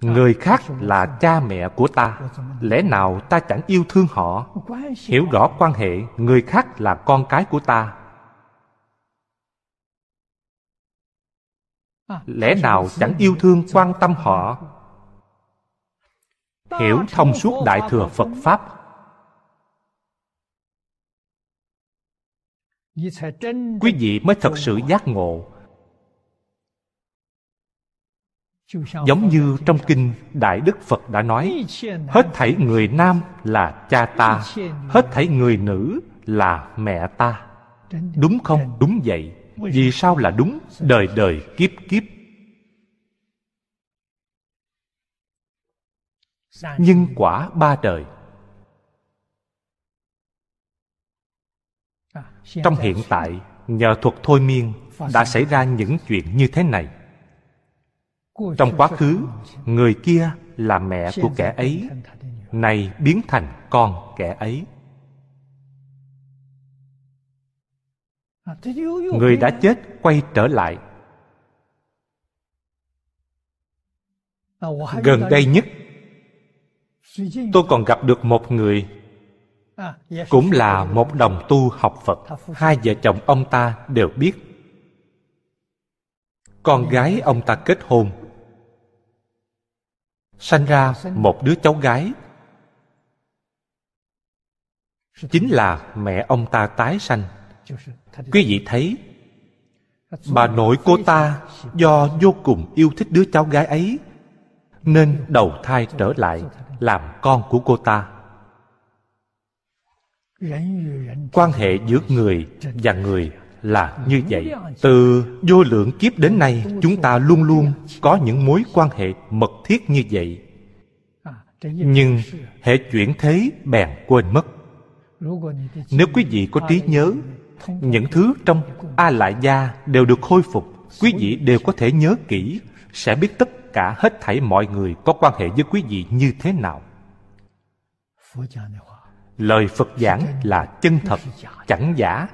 Người khác là cha mẹ của ta Lẽ nào ta chẳng yêu thương họ Hiểu rõ quan hệ Người khác là con cái của ta à, Lẽ nào chẳng yêu thương quan tâm họ Hiểu thông suốt Đại Thừa Phật Pháp Quý vị mới thật sự giác ngộ Giống như trong kinh Đại Đức Phật đã nói Hết thảy người nam là cha ta Hết thảy người nữ là mẹ ta Đúng không? Đúng vậy Vì sao là đúng? Đời đời kiếp kiếp Nhân quả ba đời Trong hiện tại Nhờ thuật thôi miên Đã xảy ra những chuyện như thế này trong quá khứ người kia là mẹ của kẻ ấy nay biến thành con kẻ ấy à, người đã chết quay trở lại à, gần đây nhất tôi còn gặp được một người à, cũng là một đồng tu học phật hai vợ chồng ông ta đều biết con dạ. gái ông ta kết hôn sanh ra một đứa cháu gái chính là mẹ ông ta tái sanh quý vị thấy bà nội cô ta do vô cùng yêu thích đứa cháu gái ấy nên đầu thai trở lại làm con của cô ta quan hệ giữa người và người là như vậy từ vô lượng kiếp đến nay chúng ta luôn luôn có những mối quan hệ mật thiết như vậy nhưng hệ chuyển thế bèn quên mất nếu quý vị có trí nhớ những thứ trong a lại gia đều được khôi phục quý vị đều có thể nhớ kỹ sẽ biết tất cả hết thảy mọi người có quan hệ với quý vị như thế nào lời phật giảng là chân thật chẳng giả